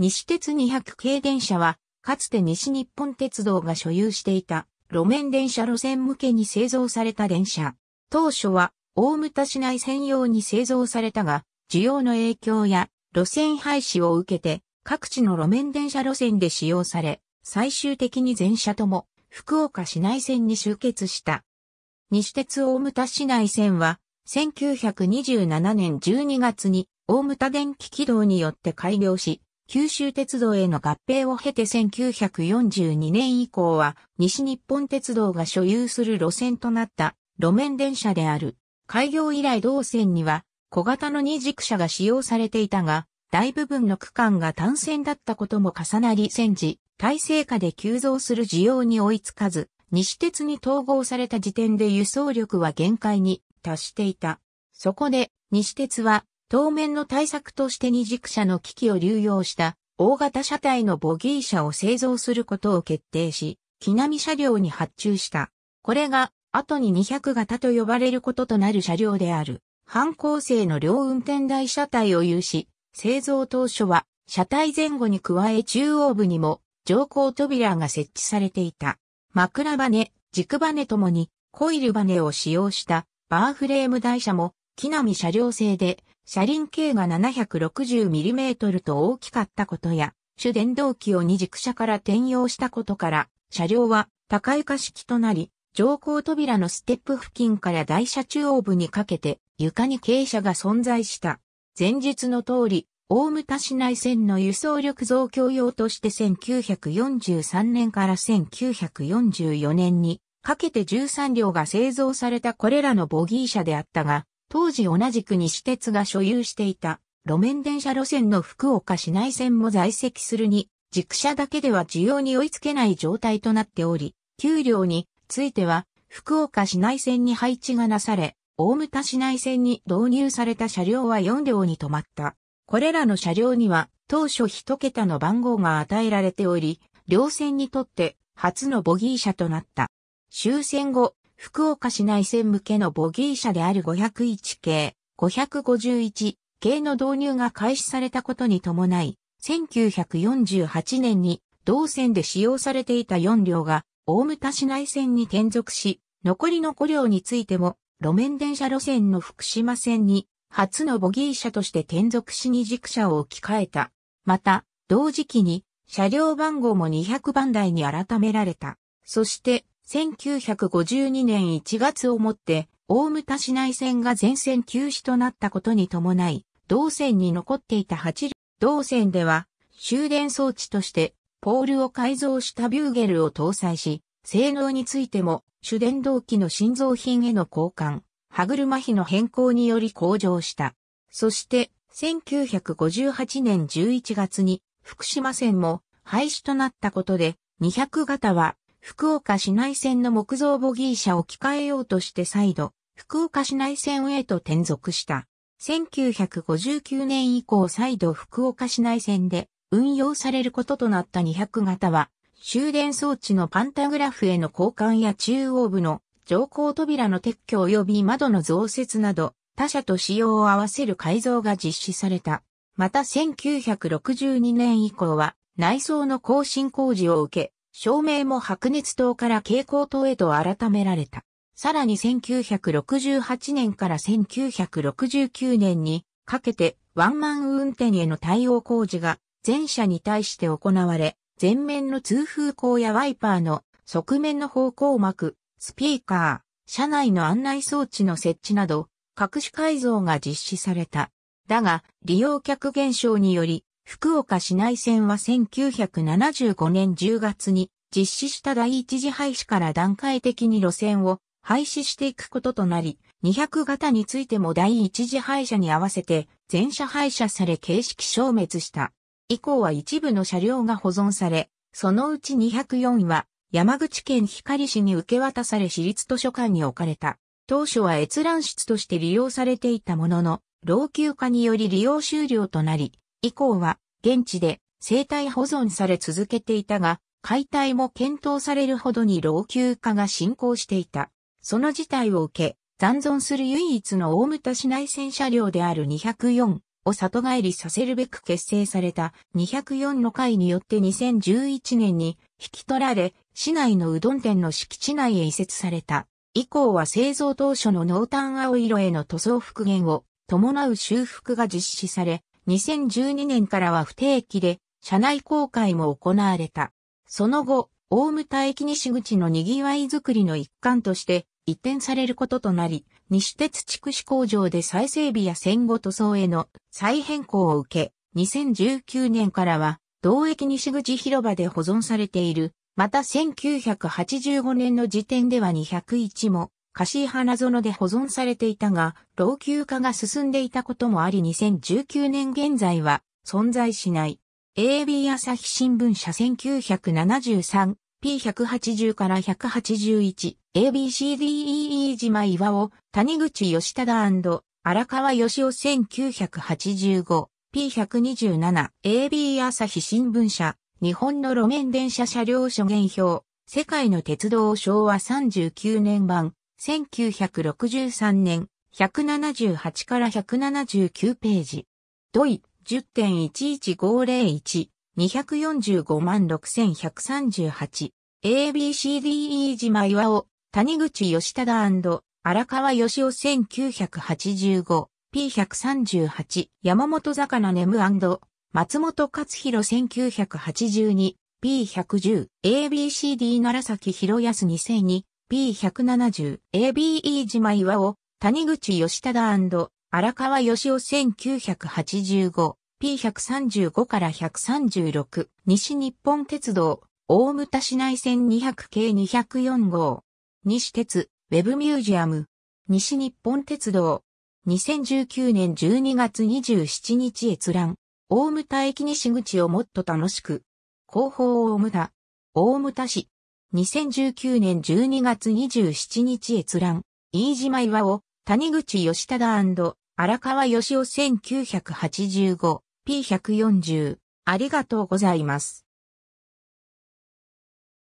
西鉄200系電車は、かつて西日本鉄道が所有していた路面電車路線向けに製造された電車。当初は大牟田市内専用に製造されたが、需要の影響や路線廃止を受けて各地の路面電車路線で使用され、最終的に全車とも福岡市内線に集結した。西鉄大牟田市内線は1927年12月に大牟田電気軌道によって開業し、九州鉄道への合併を経て1942年以降は西日本鉄道が所有する路線となった路面電車である。開業以来同線には小型の二軸車が使用されていたが、大部分の区間が単線だったことも重なり戦時、体制下で急増する需要に追いつかず、西鉄に統合された時点で輸送力は限界に達していた。そこで、西鉄は当面の対策として二軸車の機器を流用した大型車体のボギー車を製造することを決定し、木並車両に発注した。これが後に200型と呼ばれることとなる車両である。反抗性の両運転台車体を有し、製造当初は車体前後に加え中央部にも乗降扉が設置されていた。枕バネ、軸バネともにコイルバネを使用したバーフレーム台車も木並車両製で車輪径が 760mm と大きかったことや、主電動機を二軸車から転用したことから、車両は高床式となり、乗降扉のステップ付近から台車中央部にかけて床に傾斜が存在した。前述の通り、大牟田市内線の輸送力増強用として1943年から1944年にかけて13両が製造されたこれらのボギー車であったが、当時同じく西鉄が所有していた路面電車路線の福岡市内線も在籍するに、軸車だけでは需要に追いつけない状態となっており、給料については福岡市内線に配置がなされ、大牟田市内線に導入された車両は4両に止まった。これらの車両には当初1桁の番号が与えられており、両線にとって初のボギー車となった。終戦後、福岡市内線向けのボギー車である501系、551系の導入が開始されたことに伴い、1948年に同線で使用されていた4両が大牟田市内線に転属し、残りの5両についても路面電車路線の福島線に初のボギー車として転属しに軸車を置き換えた。また、同時期に車両番号も200番台に改められた。そして、1952年1月をもって、大牟田市内線が全線休止となったことに伴い、同線に残っていた8両、同線では、終電装置として、ポールを改造したビューゲルを搭載し、性能についても、主電動機の新造品への交換、歯車比の変更により向上した。そして、1958年11月に、福島線も廃止となったことで、200型は福岡市内線の木造ボギー車を置き換えようとして再度、福岡市内線へと転属した。1959年以降再度福岡市内線で運用されることとなった200型は、終電装置のパンタグラフへの交換や中央部の乗降扉の撤去及び窓の増設など、他社と仕様を合わせる改造が実施された。また1962年以降は内装の更新工事を受け、照明も白熱灯から蛍光灯へと改められた。さらに1968年から1969年にかけてワンマン運転への対応工事が全車に対して行われ、前面の通風口やワイパーの側面の方向膜、スピーカー、車内の案内装置の設置など、各種改造が実施された。だが、利用客減少により、福岡市内線は1975年10月に実施した第一次廃止から段階的に路線を廃止していくこととなり、200型についても第一次廃車に合わせて全車廃車され形式消滅した。以降は一部の車両が保存され、そのうち204は山口県光市に受け渡され市立図書館に置かれた。当初は閲覧室として利用されていたものの、老朽化により利用終了となり、以降は現地で生態保存され続けていたが、解体も検討されるほどに老朽化が進行していた。その事態を受け、残存する唯一の大牟田市内線車両である204を里帰りさせるべく結成された204の会によって2011年に引き取られ、市内のうどん店の敷地内へ移設された。以降は製造当初の濃淡青色への塗装復元を伴う修復が実施され、2012年からは不定期で車内公開も行われた。その後、大牟田駅西口の賑わいづくりの一環として移転されることとなり、西鉄筑紫工場で再整備や戦後塗装への再変更を受け、2019年からは、同駅西口広場で保存されている、また1985年の時点では201も貸花園で保存されていたが、老朽化が進んでいたこともあり2019年現在は存在しない。AB 朝日新聞社 1973P180 から 181ABCDEE 島岩尾谷口義忠荒川義夫 1985P127AB 朝日新聞社日本の路面電車車両所限表世界の鉄道昭和39年版1963年、178から179ページ。ドイ、10.11501、2456138万。ABCDE 島岩尾、谷口義忠荒川義夫 1985P138 山本坂のネム松本勝弘 1982P110ABCD 奈良崎博康2002 P170、ABE 島岩尾、谷口義忠荒川義夫1985、P135 から136、西日本鉄道、大牟田市内線200 k 204号、西鉄、ウェブミュージアム、西日本鉄道、2019年12月27日閲覧、大牟田駅西口をもっと楽しく、広報大牟田、大牟田市、2019年12月27日閲覧、飯島岩尾、谷口義忠荒川義夫 1985P140 ありがとうございます。